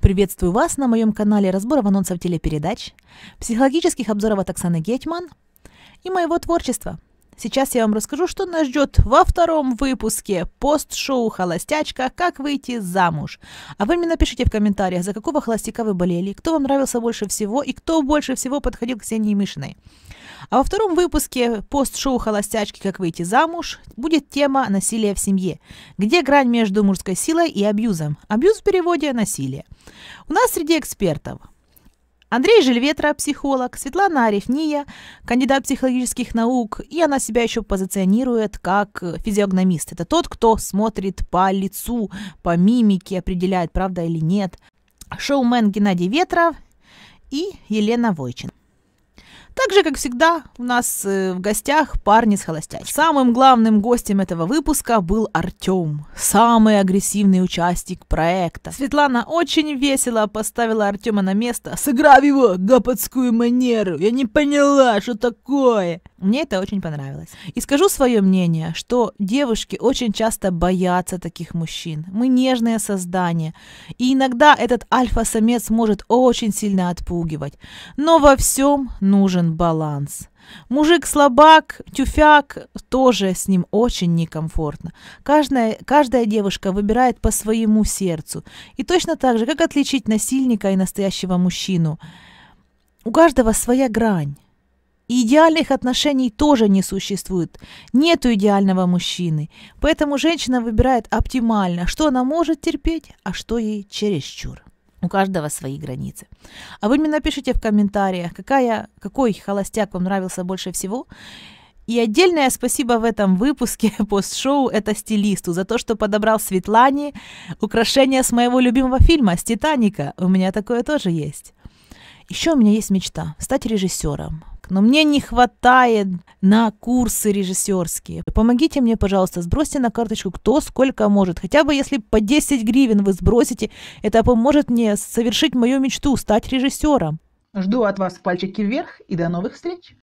Приветствую вас на моем канале разборов анонсов телепередач, психологических обзоров от Оксаны Гетман и моего творчества. Сейчас я вам расскажу, что нас ждет во втором выпуске пост-шоу «Холостячка. Как выйти замуж». А вы мне напишите в комментариях, за какого холостяка вы болели, кто вам нравился больше всего и кто больше всего подходил к Ксении Мишиной. А во втором выпуске пост-шоу «Холостячки. Как выйти замуж» будет тема «Насилие в семье». Где грань между мужской силой и абьюзом? Абьюз в переводе – насилие. У нас среди экспертов Андрей Жильветра, психолог, Светлана Арифния, кандидат психологических наук, и она себя еще позиционирует как физиогномист. Это тот, кто смотрит по лицу, по мимике, определяет, правда или нет. Шоумен Геннадий Ветров и Елена Войчин. Также, как всегда, у нас э, в гостях парни с холостячкой. Самым главным гостем этого выпуска был Артем, самый агрессивный участник проекта. Светлана очень весело поставила Артема на место, сыграв его гапотскую манеру. Я не поняла, что такое. Мне это очень понравилось. И скажу свое мнение, что девушки очень часто боятся таких мужчин. Мы нежные создания И иногда этот альфа-самец может очень сильно отпугивать. Но во всем нужен баланс. Мужик слабак, тюфяк, тоже с ним очень некомфортно. Каждая, каждая девушка выбирает по своему сердцу. И точно так же, как отличить насильника и настоящего мужчину. У каждого своя грань. И идеальных отношений тоже не существует. Нету идеального мужчины. Поэтому женщина выбирает оптимально, что она может терпеть, а что ей чересчур. У каждого свои границы. А вы мне напишите в комментариях, какая, какой холостяк вам нравился больше всего. И отдельное спасибо в этом выпуске пост-шоу это стилисту за то, что подобрал Светлане украшения с моего любимого фильма «С Титаника». У меня такое тоже есть. Еще у меня есть мечта – стать режиссером но мне не хватает на курсы режиссерские. Помогите мне, пожалуйста, сбросьте на карточку кто сколько может. Хотя бы если по 10 гривен вы сбросите, это поможет мне совершить мою мечту, стать режиссером. Жду от вас пальчики вверх и до новых встреч!